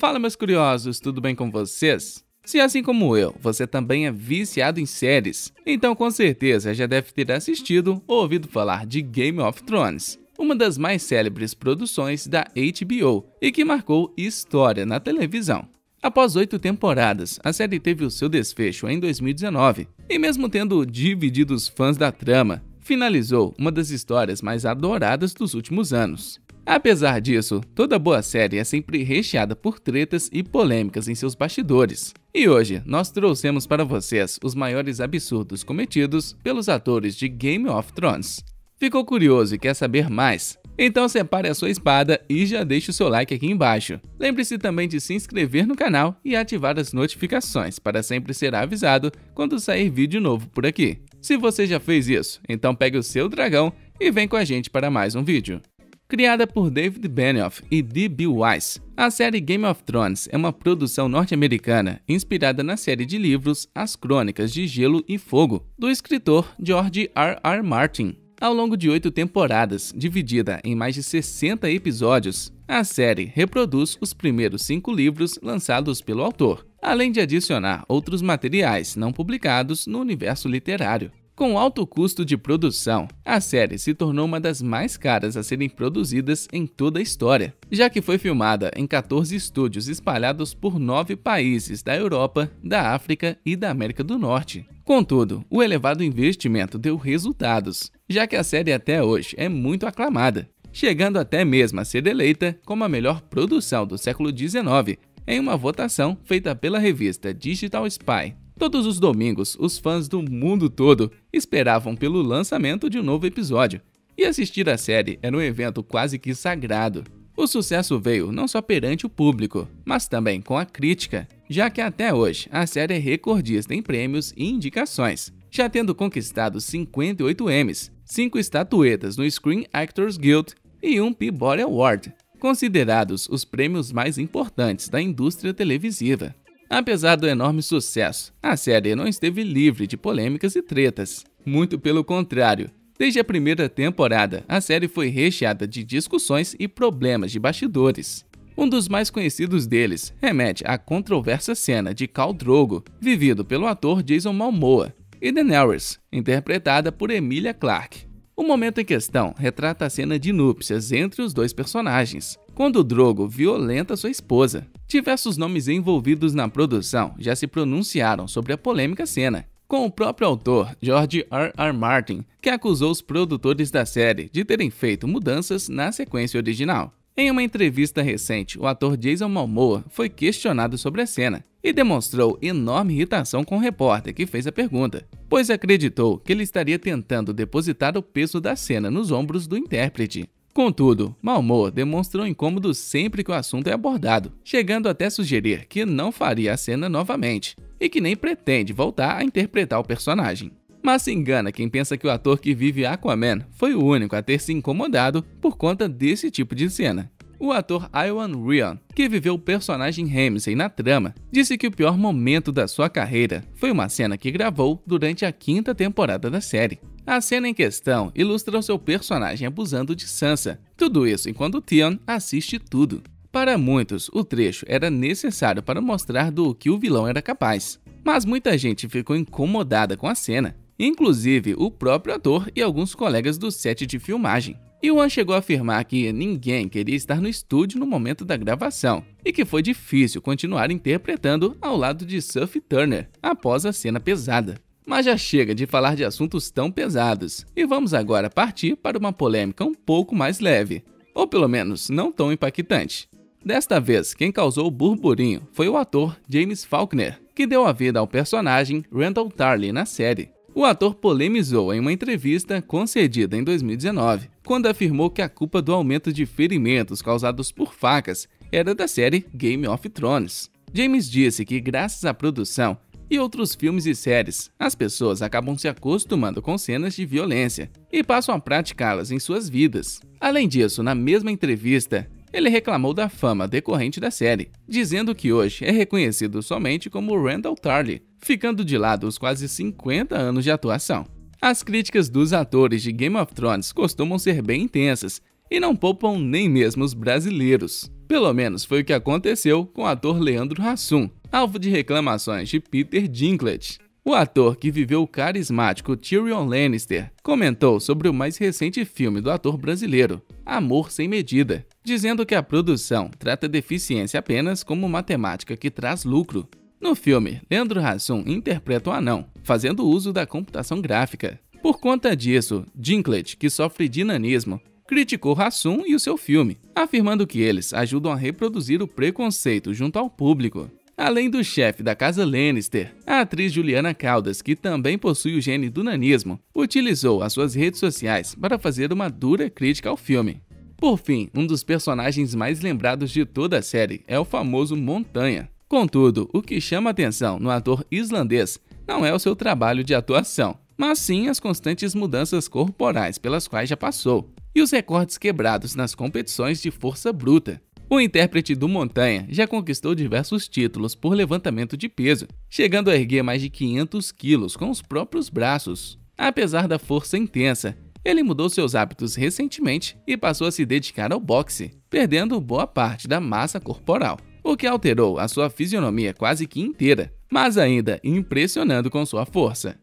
Fala, meus curiosos, tudo bem com vocês? Se assim como eu, você também é viciado em séries, então com certeza já deve ter assistido ou ouvido falar de Game of Thrones, uma das mais célebres produções da HBO e que marcou história na televisão. Após oito temporadas, a série teve o seu desfecho em 2019, e mesmo tendo dividido os fãs da trama, finalizou uma das histórias mais adoradas dos últimos anos. Apesar disso, toda boa série é sempre recheada por tretas e polêmicas em seus bastidores. E hoje, nós trouxemos para vocês os maiores absurdos cometidos pelos atores de Game of Thrones. Ficou curioso e quer saber mais? Então separe a sua espada e já deixe o seu like aqui embaixo. Lembre-se também de se inscrever no canal e ativar as notificações para sempre ser avisado quando sair vídeo novo por aqui. Se você já fez isso, então pegue o seu dragão e vem com a gente para mais um vídeo. Criada por David Benioff e D.B. Weiss, a série Game of Thrones é uma produção norte-americana inspirada na série de livros As Crônicas de Gelo e Fogo, do escritor George R. R. Martin. Ao longo de oito temporadas, dividida em mais de 60 episódios, a série reproduz os primeiros cinco livros lançados pelo autor, além de adicionar outros materiais não publicados no universo literário. Com alto custo de produção, a série se tornou uma das mais caras a serem produzidas em toda a história, já que foi filmada em 14 estúdios espalhados por nove países da Europa, da África e da América do Norte. Contudo, o elevado investimento deu resultados, já que a série até hoje é muito aclamada, chegando até mesmo a ser eleita como a melhor produção do século XIX em uma votação feita pela revista Digital Spy Todos os domingos, os fãs do mundo todo esperavam pelo lançamento de um novo episódio, e assistir a série era um evento quase que sagrado. O sucesso veio não só perante o público, mas também com a crítica, já que até hoje a série é recordista em prêmios e indicações, já tendo conquistado 58 Emmys, 5 estatuetas no Screen Actors Guild e um Peabody Award, considerados os prêmios mais importantes da indústria televisiva. Apesar do enorme sucesso, a série não esteve livre de polêmicas e tretas. Muito pelo contrário. Desde a primeira temporada, a série foi recheada de discussões e problemas de bastidores. Um dos mais conhecidos deles remete à controversa cena de Khal Drogo, vivido pelo ator Jason Momoa, e Daenerys, interpretada por Emilia Clarke. O momento em questão retrata a cena de núpcias entre os dois personagens, quando o Drogo violenta sua esposa. Diversos nomes envolvidos na produção já se pronunciaram sobre a polêmica cena, com o próprio autor, George R. R. Martin, que acusou os produtores da série de terem feito mudanças na sequência original. Em uma entrevista recente, o ator Jason Momoa foi questionado sobre a cena e demonstrou enorme irritação com o repórter que fez a pergunta, pois acreditou que ele estaria tentando depositar o peso da cena nos ombros do intérprete. Contudo, Malmor demonstrou incômodo sempre que o assunto é abordado, chegando até sugerir que não faria a cena novamente e que nem pretende voltar a interpretar o personagem. Mas se engana quem pensa que o ator que vive Aquaman foi o único a ter se incomodado por conta desse tipo de cena. O ator Iwan Ryan, que viveu o personagem Ramsey na trama, disse que o pior momento da sua carreira foi uma cena que gravou durante a quinta temporada da série, a cena em questão ilustra o seu personagem abusando de Sansa. Tudo isso enquanto Theon assiste tudo. Para muitos, o trecho era necessário para mostrar do que o vilão era capaz, mas muita gente ficou incomodada com a cena, inclusive o próprio ator e alguns colegas do set de filmagem. Iwan chegou a afirmar que ninguém queria estar no estúdio no momento da gravação e que foi difícil continuar interpretando ao lado de Sophie Turner após a cena pesada. Mas já chega de falar de assuntos tão pesados e vamos agora partir para uma polêmica um pouco mais leve, ou pelo menos não tão impactante. Desta vez, quem causou o burburinho foi o ator James Faulkner, que deu a vida ao personagem Randall Tarley na série. O ator polemizou em uma entrevista concedida em 2019, quando afirmou que a culpa do aumento de ferimentos causados por facas era da série Game of Thrones. James disse que, graças à produção, e outros filmes e séries, as pessoas acabam se acostumando com cenas de violência e passam a praticá-las em suas vidas. Além disso, na mesma entrevista, ele reclamou da fama decorrente da série, dizendo que hoje é reconhecido somente como Randall Tarley, ficando de lado os quase 50 anos de atuação. As críticas dos atores de Game of Thrones costumam ser bem intensas e não poupam nem mesmo os brasileiros. Pelo menos foi o que aconteceu com o ator Leandro Hassum, alvo de reclamações de Peter Dinklage. O ator que viveu o carismático Tyrion Lannister comentou sobre o mais recente filme do ator brasileiro, Amor Sem Medida, dizendo que a produção trata deficiência apenas como matemática que traz lucro. No filme, Leandro Hassum interpreta o um anão, fazendo uso da computação gráfica. Por conta disso, Dinklage, que sofre de nanismo, criticou Hassum e o seu filme, afirmando que eles ajudam a reproduzir o preconceito junto ao público. Além do chefe da casa Lannister, a atriz Juliana Caldas, que também possui o gene do nanismo, utilizou as suas redes sociais para fazer uma dura crítica ao filme. Por fim, um dos personagens mais lembrados de toda a série é o famoso Montanha. Contudo, o que chama atenção no ator islandês não é o seu trabalho de atuação, mas sim as constantes mudanças corporais pelas quais já passou e os recordes quebrados nas competições de força bruta. O intérprete do Montanha já conquistou diversos títulos por levantamento de peso, chegando a erguer mais de 500 quilos com os próprios braços. Apesar da força intensa, ele mudou seus hábitos recentemente e passou a se dedicar ao boxe, perdendo boa parte da massa corporal, o que alterou a sua fisionomia quase que inteira, mas ainda impressionando com sua força.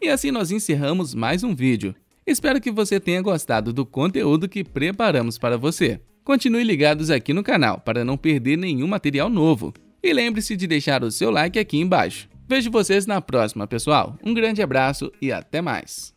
E assim nós encerramos mais um vídeo. Espero que você tenha gostado do conteúdo que preparamos para você. Continue ligados aqui no canal para não perder nenhum material novo. E lembre-se de deixar o seu like aqui embaixo. Vejo vocês na próxima, pessoal. Um grande abraço e até mais.